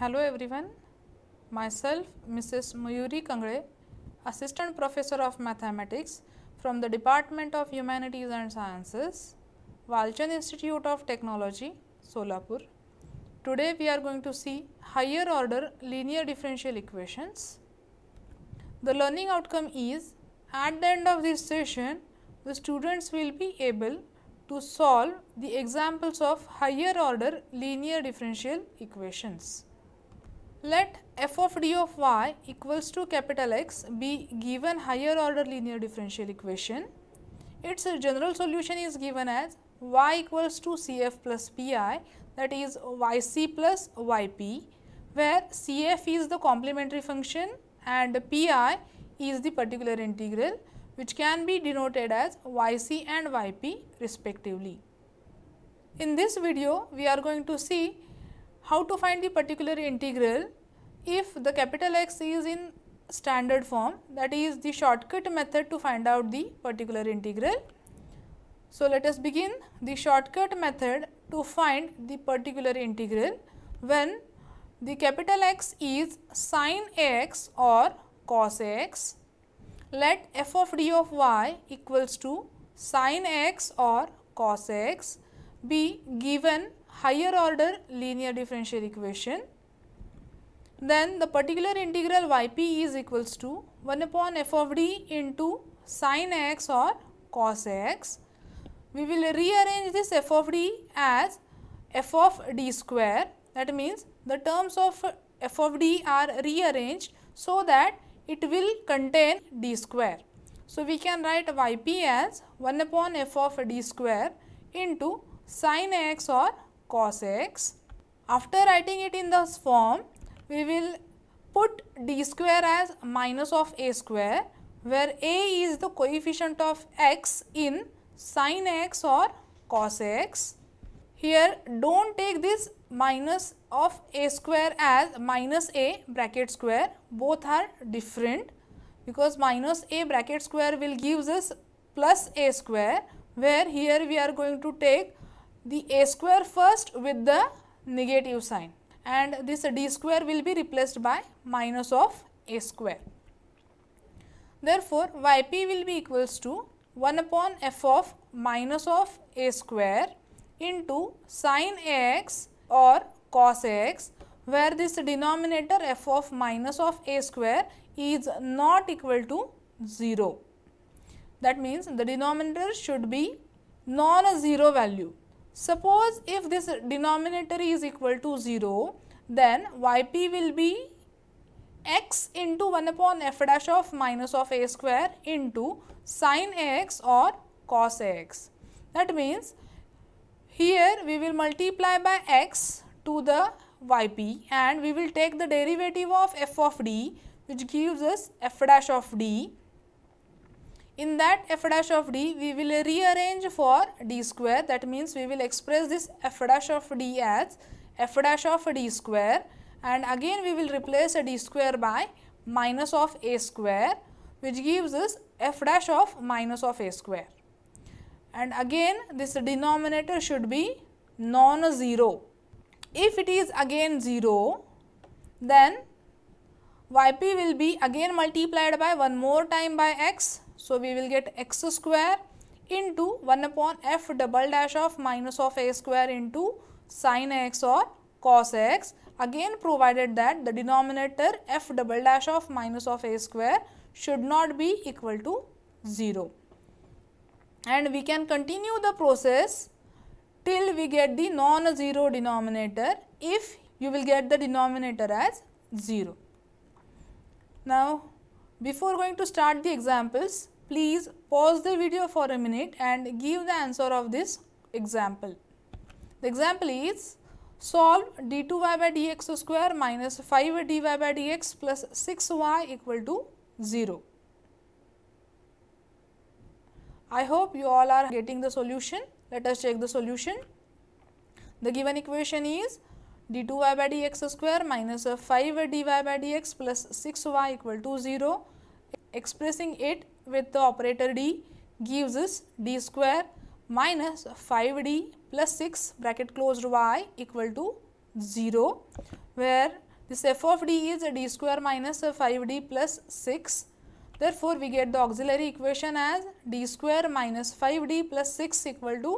Hello everyone, myself Mrs. Mayuri Kangre, Assistant Professor of Mathematics from the Department of Humanities and Sciences, Walchan Institute of Technology, Solapur. Today we are going to see higher order linear differential equations. The learning outcome is at the end of this session, the students will be able to solve the examples of higher order linear differential equations. Let f of d of y equals to capital X be given higher order linear differential equation. Its general solution is given as y equals to Cf plus Pi that is Yc plus Yp where Cf is the complementary function and Pi is the particular integral which can be denoted as Yc and Yp respectively. In this video, we are going to see how to find the particular integral if the capital X is in standard form that is the shortcut method to find out the particular integral. So, let us begin the shortcut method to find the particular integral when the capital X is sine x or cos x. Let f of d of y equals to sine x or cos x be given higher order linear differential equation, then the particular integral yp is equals to 1 upon f of d into sine x or cos x. We will rearrange this f of d as f of d square that means the terms of f of d are rearranged so that it will contain d square. So, we can write yp as 1 upon f of d square into sine x or cos x. After writing it in this form, we will put d square as minus of a square where a is the coefficient of x in sine x or cos x. Here don't take this minus of a square as minus a bracket square both are different because minus a bracket square will give us plus a square where here we are going to take the a square first with the negative sign and this d square will be replaced by minus of a square. Therefore, yp will be equals to 1 upon f of minus of a square into sin x or cos x where this denominator f of minus of a square is not equal to 0. That means, the denominator should be non-zero value Suppose if this denominator is equal to 0, then yp will be x into 1 upon f dash of minus of a square into sin x or cos x. That means, here we will multiply by x to the yp and we will take the derivative of f of d which gives us f dash of d in that f dash of d, we will rearrange for d square. That means we will express this f dash of d as f dash of d square and again we will replace d square by minus of a square which gives us f dash of minus of a square. And again this denominator should be non-zero. If it is again 0, then yp will be again multiplied by one more time by x so, we will get x square into 1 upon f double dash of minus of a square into sin x or cos x again provided that the denominator f double dash of minus of a square should not be equal to 0. And we can continue the process till we get the non-zero denominator if you will get the denominator as 0. Now, before going to start the examples, Please pause the video for a minute and give the answer of this example. The example is solve d2y by dx square minus 5 dy by dx plus 6y equal to 0. I hope you all are getting the solution. Let us check the solution. The given equation is d2y by dx square minus 5 dy by dx plus 6y equal to 0. Expressing it with the operator d gives us d square minus 5d plus 6 bracket closed y equal to 0 where this f of d is d square minus 5d plus 6. Therefore, we get the auxiliary equation as d square minus 5d plus 6 equal to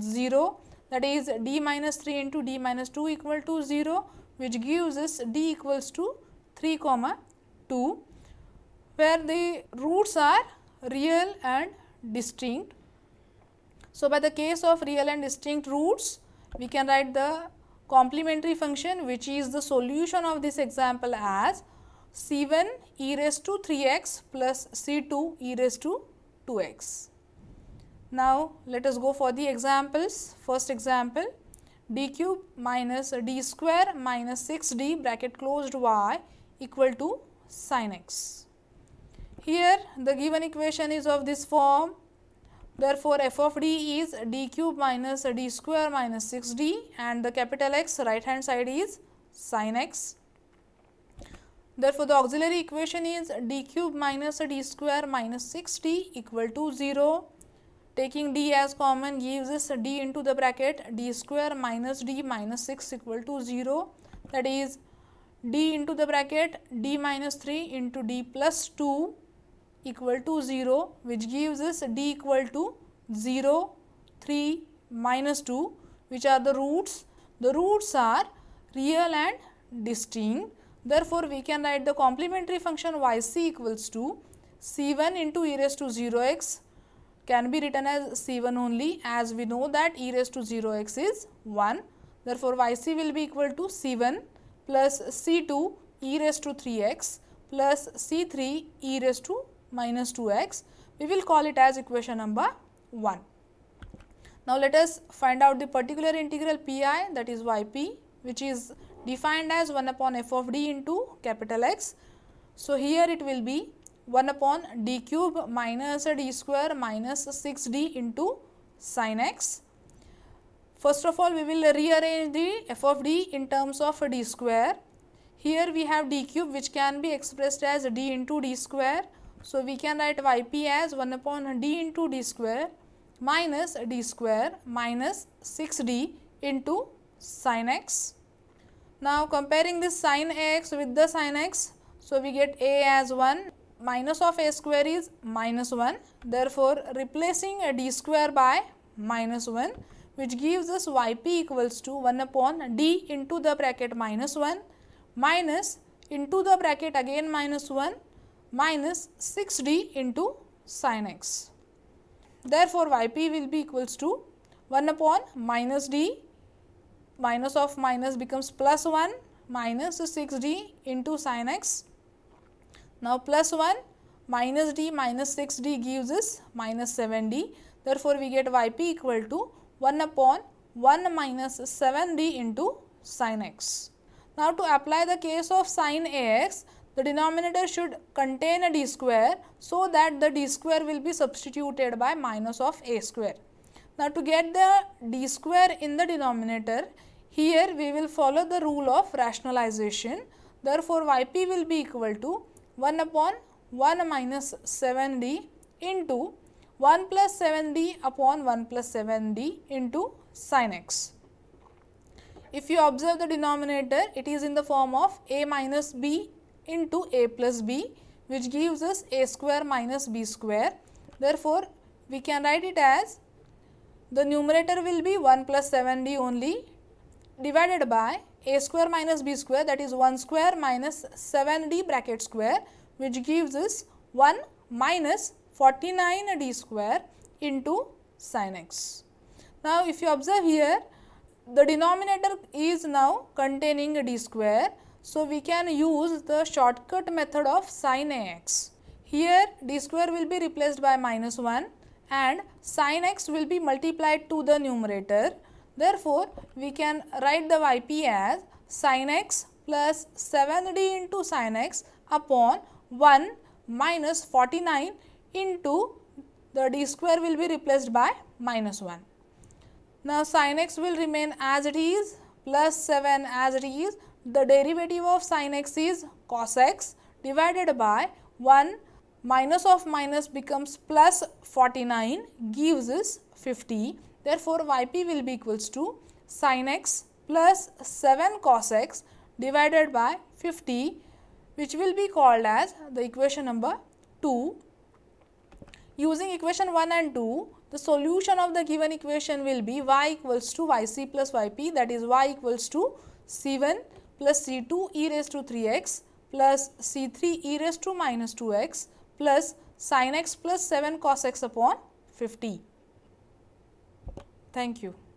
0 that is d minus 3 into d minus 2 equal to 0 which gives us d equals to 3 comma 2 where the roots are real and distinct. So, by the case of real and distinct roots, we can write the complementary function which is the solution of this example as c1 e raised to 3x plus c2 e raised to 2x. Now, let us go for the examples. First example d cube minus d square minus 6d bracket closed y equal to sin x. Here the given equation is of this form. Therefore, f of d is d cube minus d square minus 6d and the capital X right hand side is sin x. Therefore, the auxiliary equation is d cube minus d square minus 6d equal to 0. Taking d as common gives us d into the bracket d square minus d minus 6 equal to 0 that is d into the bracket d minus 3 into d plus 2 equal to 0 which gives us d equal to 0, 3, minus 2 which are the roots. The roots are real and distinct. Therefore, we can write the complementary function yc equals to c1 into e raised to 0 x can be written as c1 only as we know that e raised to 0 x is 1. Therefore, yc will be equal to c1 plus c2 e raised to 3 x plus c3 e raised to minus 2x. We will call it as equation number 1. Now, let us find out the particular integral pi that is yp which is defined as 1 upon f of d into capital X. So, here it will be 1 upon d cube minus d square minus 6d into sin x. First of all, we will rearrange the f of d in terms of d square. Here we have d cube which can be expressed as d into d square so, we can write yp as 1 upon d into d square minus d square minus 6d into sin x. Now, comparing this sin x with the sin x, so we get a as 1 minus of a square is minus 1. Therefore, replacing d square by minus 1 which gives us yp equals to 1 upon d into the bracket minus 1 minus into the bracket again minus 1 minus 6d into sin x. Therefore, yp will be equals to 1 upon minus d minus of minus becomes plus 1 minus 6d into sin x. Now, plus 1 minus d minus 6d gives us minus 7d. Therefore, we get yp equal to 1 upon 1 minus 7d into sin x. Now, to apply the case of sin ax, the denominator should contain a d square so that the d square will be substituted by minus of a square. Now, to get the d square in the denominator, here we will follow the rule of rationalization. Therefore, yp will be equal to 1 upon 1 minus 7d into 1 plus 7d upon 1 plus 7d into sin x. If you observe the denominator, it is in the form of a minus b into a plus b which gives us a square minus b square. Therefore, we can write it as the numerator will be 1 plus d only divided by a square minus b square that is 1 square minus 7d bracket square which gives us 1 minus 49d square into sin x. Now, if you observe here the denominator is now containing d square. So, we can use the shortcut method of sin x. Here d square will be replaced by minus 1 and sin x will be multiplied to the numerator. Therefore, we can write the yp as sin x plus 7d into sin x upon 1 minus 49 into the d square will be replaced by minus 1. Now, sin x will remain as it is plus 7 as it is the derivative of sin x is cos x divided by 1 minus of minus becomes plus 49 gives us 50. Therefore, yp will be equals to sin x plus 7 cos x divided by 50 which will be called as the equation number 2. Using equation 1 and 2, the solution of the given equation will be y equals to yc plus yp that is y equals to c1 plus c2 e raised to 3x plus c3 e raised to minus 2x plus sin x plus 7 cos x upon 50. Thank you.